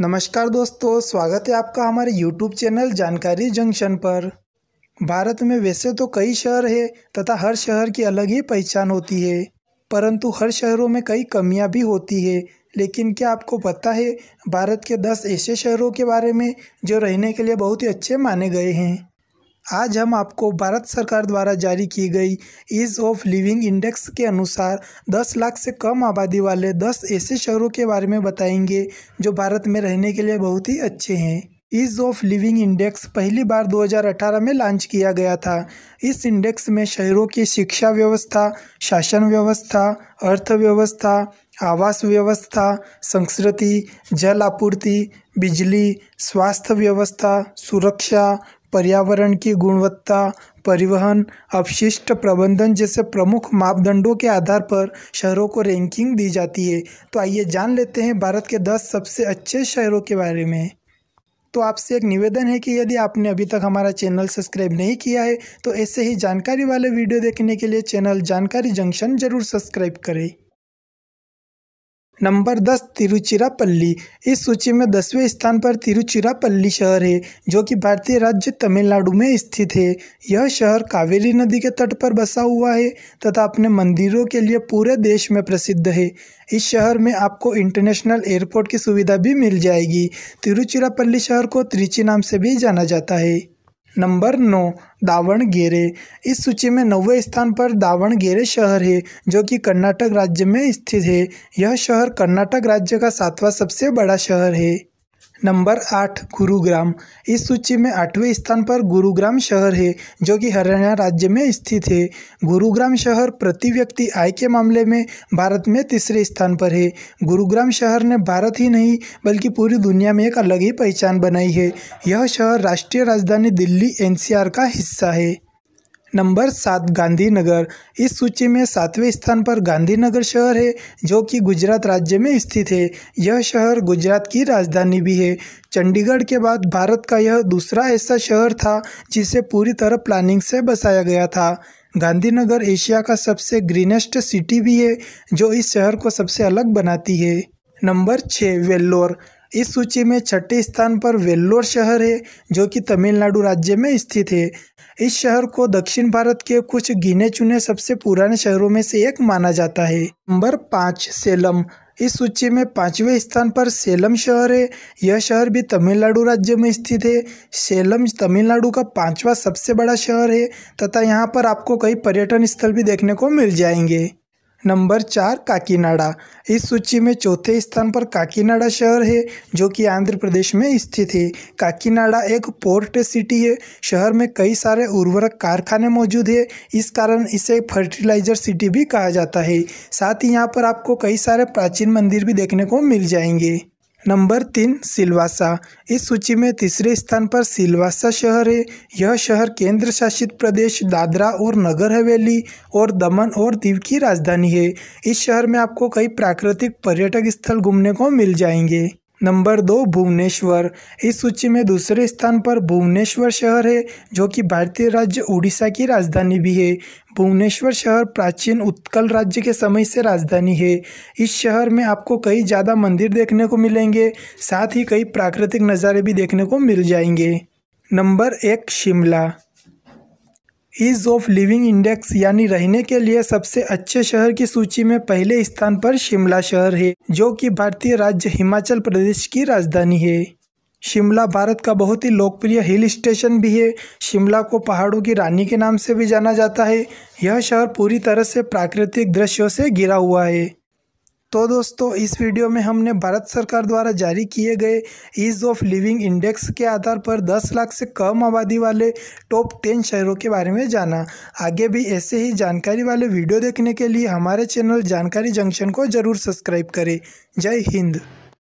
नमस्कार दोस्तों स्वागत है आपका हमारे यूट्यूब चैनल जानकारी जंक्शन पर भारत में वैसे तो कई शहर है तथा हर शहर की अलग ही पहचान होती है परंतु हर शहरों में कई कमियां भी होती है लेकिन क्या आपको पता है भारत के दस ऐसे शहरों के बारे में जो रहने के लिए बहुत ही अच्छे माने गए हैं आज हम आपको भारत सरकार द्वारा जारी की गई ईज़ ऑफ लिविंग इंडेक्स के अनुसार 10 लाख से कम आबादी वाले 10 ऐसे शहरों के बारे में बताएंगे जो भारत में रहने के लिए बहुत ही अच्छे हैं ईज़ ऑफ लिविंग इंडेक्स पहली बार 2018 में लॉन्च किया गया था इस इंडेक्स में शहरों की शिक्षा व्यवस्था शासन व्यवस्था अर्थव्यवस्था आवास व्यवस्था संस्कृति जल आपूर्ति बिजली स्वास्थ्य व्यवस्था सुरक्षा पर्यावरण की गुणवत्ता परिवहन अपशिष्ट प्रबंधन जैसे प्रमुख मापदंडों के आधार पर शहरों को रैंकिंग दी जाती है तो आइए जान लेते हैं भारत के दस सबसे अच्छे शहरों के बारे में तो आपसे एक निवेदन है कि यदि आपने अभी तक हमारा चैनल सब्सक्राइब नहीं किया है तो ऐसे ही जानकारी वाले वीडियो देखने के लिए चैनल जानकारी जंक्शन जरूर सब्सक्राइब करें नंबर दस तिरुचिरापल्ली इस सूची में दसवें स्थान पर तिरुचिरापल्ली शहर है जो कि भारतीय राज्य तमिलनाडु में स्थित है यह शहर कावेरी नदी के तट पर बसा हुआ है तथा अपने मंदिरों के लिए पूरे देश में प्रसिद्ध है इस शहर में आपको इंटरनेशनल एयरपोर्ट की सुविधा भी मिल जाएगी तिरुचिरापल्ली शहर को त्रिची नाम से भी जाना जाता है नंबर नौ दावणगेरे इस सूची में नौवे स्थान पर दावणगेरे शहर है जो कि कर्नाटक राज्य में स्थित है यह शहर कर्नाटक राज्य का सातवां सबसे बड़ा शहर है नंबर आठ गुरुग्राम इस सूची में आठवें स्थान पर गुरुग्राम शहर है जो कि हरियाणा राज्य में स्थित है गुरुग्राम शहर प्रति व्यक्ति आय के मामले में भारत में तीसरे स्थान पर है गुरुग्राम शहर ने भारत ही नहीं बल्कि पूरी दुनिया में एक अलग ही पहचान बनाई है यह शहर राष्ट्रीय राजधानी दिल्ली एनसीआर का हिस्सा है नंबर सात गांधीनगर इस सूची में सातवें स्थान पर गांधीनगर शहर है जो कि गुजरात राज्य में स्थित है यह शहर गुजरात की राजधानी भी है चंडीगढ़ के बाद भारत का यह दूसरा ऐसा शहर था जिसे पूरी तरह प्लानिंग से बसाया गया था गांधीनगर एशिया का सबसे ग्रीनेस्ट सिटी भी है जो इस शहर को सबसे अलग बनाती है नंबर छः वेल्लोर इस सूची में छठे स्थान पर वेल्लोर शहर है जो कि तमिलनाडु राज्य में स्थित है इस शहर को दक्षिण भारत के कुछ गिने चुने सबसे पुराने शहरों में से एक माना जाता है नंबर पाँच सेलम इस सूची में पाँचवें स्थान पर सेलम शहर है यह शहर भी तमिलनाडु राज्य में स्थित है सेलम तमिलनाडु का पांचवा सबसे बड़ा शहर है तथा यहाँ पर आपको कई पर्यटन स्थल भी देखने को मिल जाएंगे नंबर चार काकीनाडा इस सूची में चौथे स्थान पर काकीनाडा शहर है जो कि आंध्र प्रदेश में स्थित है काकीनाडा एक पोर्ट सिटी है शहर में कई सारे उर्वरक कारखाने मौजूद है इस कारण इसे फर्टिलाइजर सिटी भी कहा जाता है साथ ही यहाँ पर आपको कई सारे प्राचीन मंदिर भी देखने को मिल जाएंगे नंबर तीन सिलवासा इस सूची में तीसरे स्थान पर सिलवासा शहर है यह शहर केंद्र शासित प्रदेश दादरा और नगर हवेली और दमन और दीव की राजधानी है इस शहर में आपको कई प्राकृतिक पर्यटक स्थल घूमने को मिल जाएंगे नंबर दो भुवनेश्वर इस सूची में दूसरे स्थान पर भुवनेश्वर शहर है जो कि भारतीय राज्य उड़ीसा की राजधानी भी है भुवनेश्वर शहर प्राचीन उत्कल राज्य के समय से राजधानी है इस शहर में आपको कई ज़्यादा मंदिर देखने को मिलेंगे साथ ही कई प्राकृतिक नज़ारे भी देखने को मिल जाएंगे नंबर एक Shimla ease of living index यानी रहने के लिए सबसे अच्छे शहर की सूची में पहले स्थान पर शिमला शहर है जो कि भारतीय राज्य हिमाचल प्रदेश की राजधानी है शिमला भारत का बहुत ही लोकप्रिय हिल स्टेशन भी है शिमला को पहाड़ों की रानी के नाम से भी जाना जाता है यह शहर पूरी तरह से प्राकृतिक दृश्यों से घिरा हुआ है तो दोस्तों इस वीडियो में हमने भारत सरकार द्वारा जारी किए गए ईज़ ऑफ लिविंग इंडेक्स के आधार पर 10 लाख से कम आबादी वाले टॉप 10 शहरों के बारे में जाना आगे भी ऐसे ही जानकारी वाले वीडियो देखने के लिए हमारे चैनल जानकारी जंक्शन को ज़रूर सब्सक्राइब करें जय हिंद